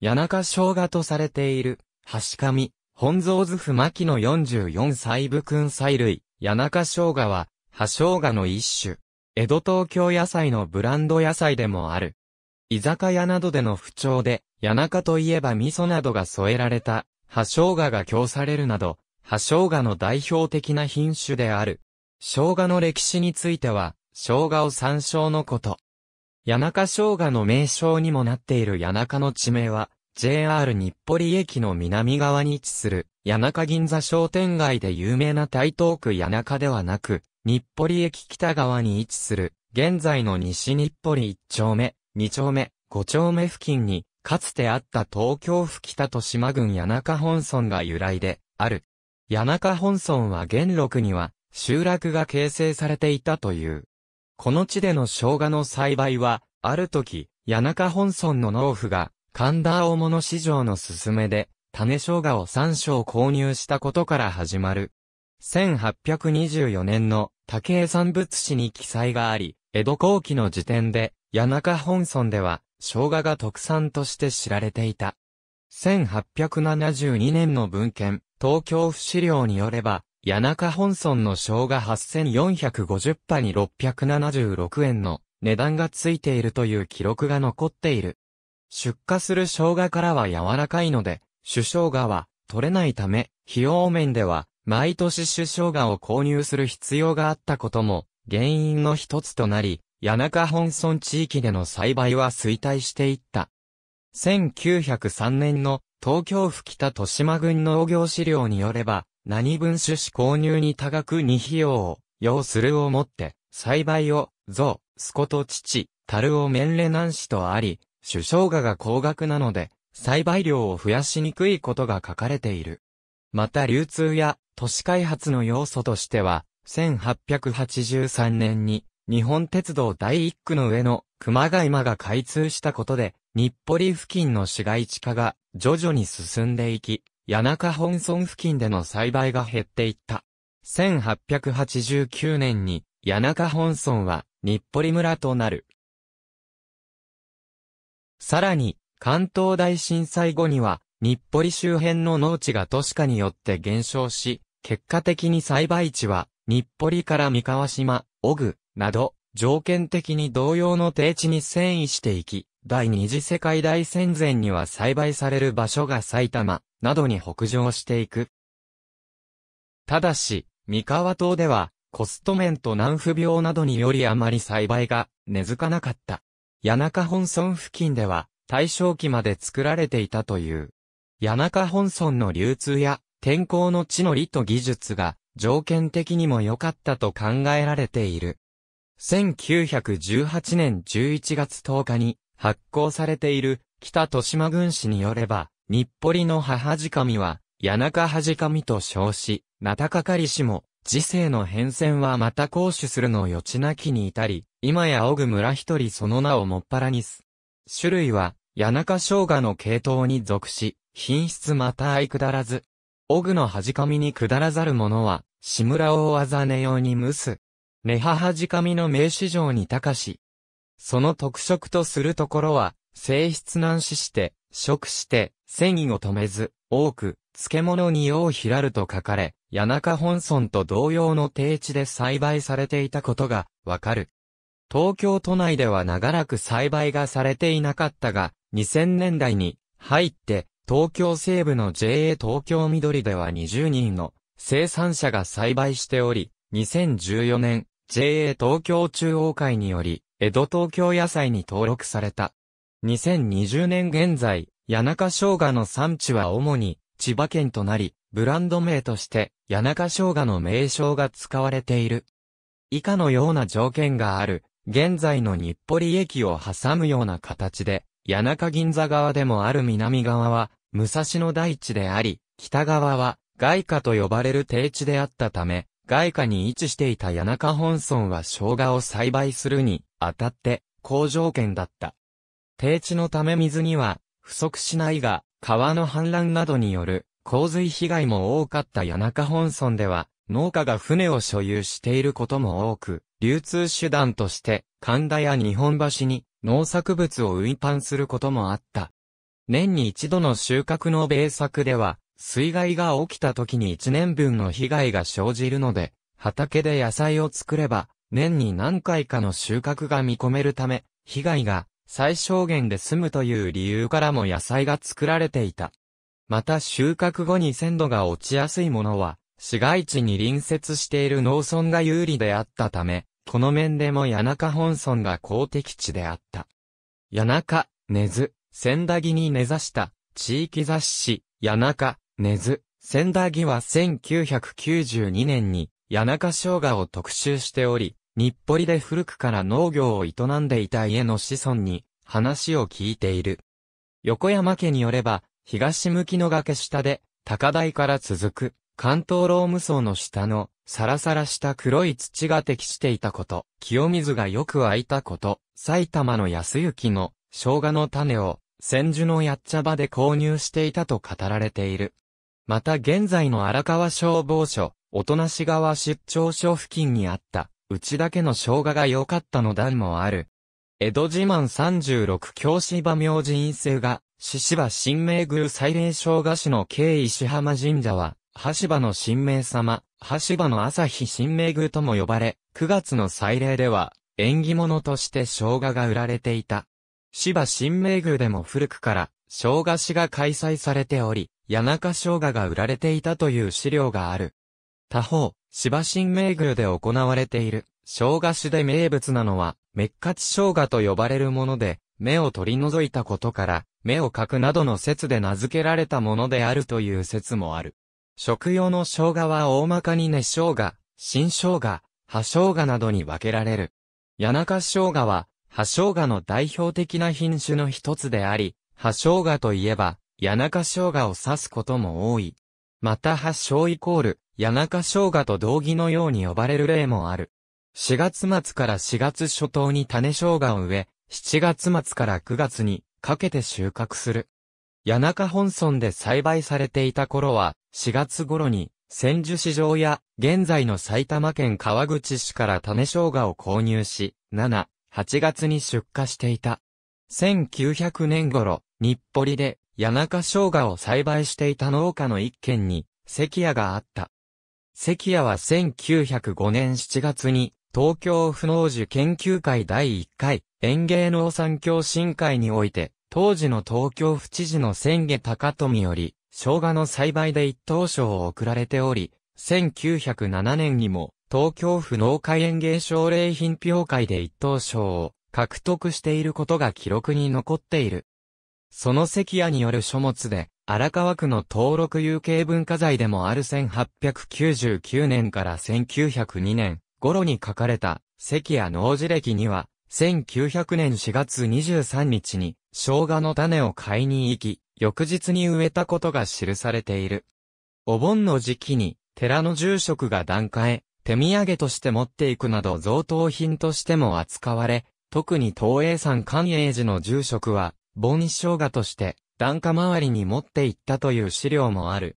谷中生姜とされている、橋上、本草図譜巻の44細部君細類、谷中生姜は、葉生姜の一種。江戸東京野菜のブランド野菜でもある。居酒屋などでの不調で、谷中といえば味噌などが添えられた、葉生姜が供されるなど、葉生姜の代表的な品種である。生姜の歴史については、生姜を参照のこと。谷中生姜の名称にもなっている谷中の地名は、JR 日暮里駅の南側に位置する、谷中銀座商店街で有名な台東区谷中ではなく、日暮里駅北側に位置する、現在の西日暮里1丁目、2丁目、5丁目付近に、かつてあった東京府北と島郡谷中本村が由来で、ある。谷中本村は元禄には、集落が形成されていたという。この地での生姜の栽培は、ある時、谷中本村の農夫が、神田大物市場の勧めで、種生姜を3升購入したことから始まる。1824年の竹江産物史に記載があり、江戸後期の時点で、谷中本村では、生姜が特産として知られていた。1872年の文献、東京府資料によれば、谷中本村の生姜8450羽に676円の値段がついているという記録が残っている。出荷する生姜からは柔らかいので、種生姜は取れないため、費用面では毎年種生姜を購入する必要があったことも原因の一つとなり、谷中本村地域での栽培は衰退していった。1903年の東京府北豊島郡農業資料によれば、何分種子購入に多額に費用を要するをもって、栽培を、ゾウ、スコと父、樽をメンレナン氏とあり、主生姜が高額なので、栽培量を増やしにくいことが書かれている。また流通や都市開発の要素としては、1883年に日本鉄道第1区の上の熊谷間が開通したことで、日暮里付近の市街地化が徐々に進んでいき、谷中本村付近での栽培が減っていった。1889年に谷中本村は日暮里村となる。さらに、関東大震災後には、日暮里周辺の農地が都市化によって減少し、結果的に栽培地は、日暮里から三河島、小具、など、条件的に同様の低地に遷移していき、第二次世界大戦前には栽培される場所が埼玉、などに北上していく。ただし、三河島では、コスト面と南不病などによりあまり栽培が根付かなかった。谷中本村付近では、大正期まで作られていたという。谷中本村の流通や、天候の地の利と技術が、条件的にも良かったと考えられている。1918年11月10日に発行されている北豊島軍史によれば、日暮里の母地神は、谷中はかみと称し、名高かりしも、時世の変遷はまた行使するのを予知なきに至り、今やオぐ村一人その名をもっぱらにす。種類は、谷中生姜の系統に属し、品質また相くだらず。オグの端紙にくだらざる者は、志村を技寝用に蒸す。根葉端紙の名市場に高し。その特色とするところは、性質難視して、食して、繊維を止めず、多く、漬物に用ひらると書かれ、谷中本村と同様の低地で栽培されていたことが、わかる。東京都内では長らく栽培がされていなかったが、2000年代に入って、東京西部の JA 東京緑では20人の生産者が栽培しており、2014年、JA 東京中央会により、江戸東京野菜に登録された。2020年現在、谷中生姜の産地は主に千葉県となり、ブランド名として谷中生姜の名称が使われている。以下のような条件がある、現在の日暮里駅を挟むような形で、谷中銀座側でもある南側は、武蔵野大地であり、北側は外貨と呼ばれる低地であったため、外貨に位置していた谷中本村は生姜を栽培するにあたって好条件だった。低地のため水には不足しないが、川の氾濫などによる洪水被害も多かった谷中本村では、農家が船を所有していることも多く、流通手段として神田や日本橋に農作物を運搬することもあった。年に一度の収穫の米作では、水害が起きた時に一年分の被害が生じるので、畑で野菜を作れば、年に何回かの収穫が見込めるため、被害が最小限で済むという理由からも野菜が作られていた。また収穫後に鮮度が落ちやすいものは、市街地に隣接している農村が有利であったため、この面でも谷中本村が公的地であった。谷中、根津、千田木に根ざした地域雑誌、谷中、根津、千田木は1992年に谷中生姜を特集しており、日暮里で古くから農業を営んでいた家の子孫に話を聞いている。横山家によれば、東向きの崖下で、高台から続く、関東ローム層の下の、サラサラした黒い土が適していたこと、清水がよく湧いたこと、埼玉の安行の、生姜の種を、千住のやっちゃ場で購入していたと語られている。また現在の荒川消防署、おとなし川出張所付近にあった、うちだけの生姜が良かったの段もある。江戸自慢36教師場明神生が、獅子場神明宮祭礼生姜市の慶石浜神社は、橋場の神明様、橋場の朝日神明宮とも呼ばれ、9月の祭礼では、縁起物として生姜が売られていた。芝神明宮でも古くから、生姜市が開催されており、谷中生姜が売られていたという資料がある。他方、芝新名宮で行われている、生姜酒で名物なのは、メッカチ生姜と呼ばれるもので、目を取り除いたことから、目を描くなどの説で名付けられたものであるという説もある。食用の生姜は大まかに根生姜、新生姜、葉生姜などに分けられる。谷中生姜は、葉生姜の代表的な品種の一つであり、葉生姜といえば、谷中生姜を指すことも多い。また葉生イコール、谷中生姜と同義のように呼ばれる例もある。4月末から4月初頭に種生姜を植え、7月末から9月にかけて収穫する。谷中本村で栽培されていた頃は、4月頃に千住市場や現在の埼玉県川口市から種生姜を購入し、7、8月に出荷していた。1900年頃、日暮里で谷中生姜を栽培していた農家の一軒に関屋があった。関谷は1905年7月に、東京不能樹研究会第1回、園芸農産協進会において、当時の東京府知事の千家高富より、生姜の栽培で一等賞を贈られており、1907年にも、東京府農会園芸奨励品評会で一等賞を獲得していることが記録に残っている。その関谷による書物で、荒川区の登録有形文化財でもある1899年から1902年頃に書かれた関谷農事歴には、1900年4月23日に生姜の種を買いに行き、翌日に植えたことが記されている。お盆の時期に寺の住職が段階、手土産として持っていくなど贈答品としても扱われ、特に東映山寛永寺の住職は、盆生姜として段下周りに持っていったという資料もある。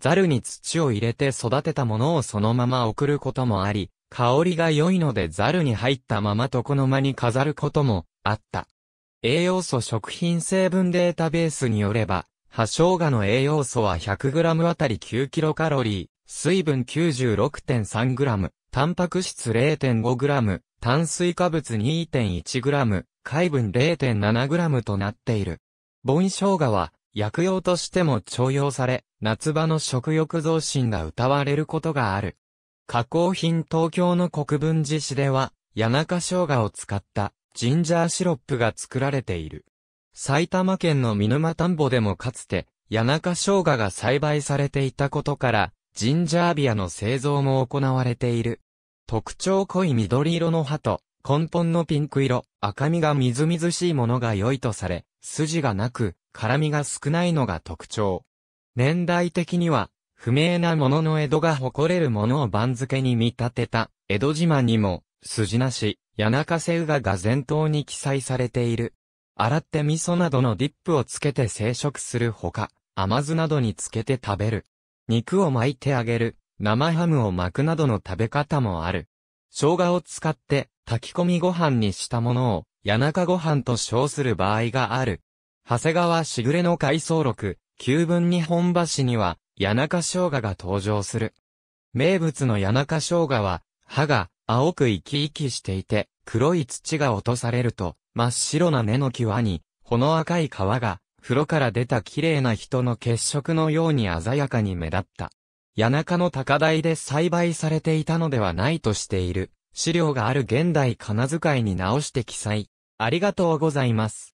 ザルに土を入れて育てたものをそのまま送ることもあり、香りが良いのでザルに入ったまま床の間に飾ることもあった。栄養素食品成分データベースによれば、葉生姜の栄養素は 100g あたり 9kcal、水分 96.3g、タンパク質 0.5g、炭水化物 2.1g、海分 0.7g となっている。盆生姜は、薬用としても重用され、夏場の食欲増進が謳われることがある。加工品東京の国分寺市では、谷中生姜を使ったジンジャーシロップが作られている。埼玉県の見沼田んぼでもかつて、谷中生姜が栽培されていたことから、ジンジャービアの製造も行われている。特徴濃い緑色の葉と根本のピンク色、赤みがみずみずしいものが良いとされ、筋がなく、辛みが少ないのが特徴。年代的には、不明なものの江戸が誇れるものを番付に見立てた、江戸島にも、筋なし、谷中瀬うがが前頭に記載されている。洗って味噌などのディップをつけて生食するほか、甘酢などにつけて食べる。肉を巻いてあげる、生ハムを巻くなどの食べ方もある。生姜を使って炊き込みご飯にしたものを、谷中ご飯と称する場合がある。長谷川しぐれの回想録、旧文日本橋には、谷中生姜が登場する。名物の谷中生姜は、歯が青く生き生きしていて、黒い土が落とされると、真っ白な根の際に、ほの赤い皮が、風呂から出た綺麗な人の血色のように鮮やかに目立った。谷中の高台で栽培されていたのではないとしている。資料がある現代金遣いに直して記載。ありがとうございます。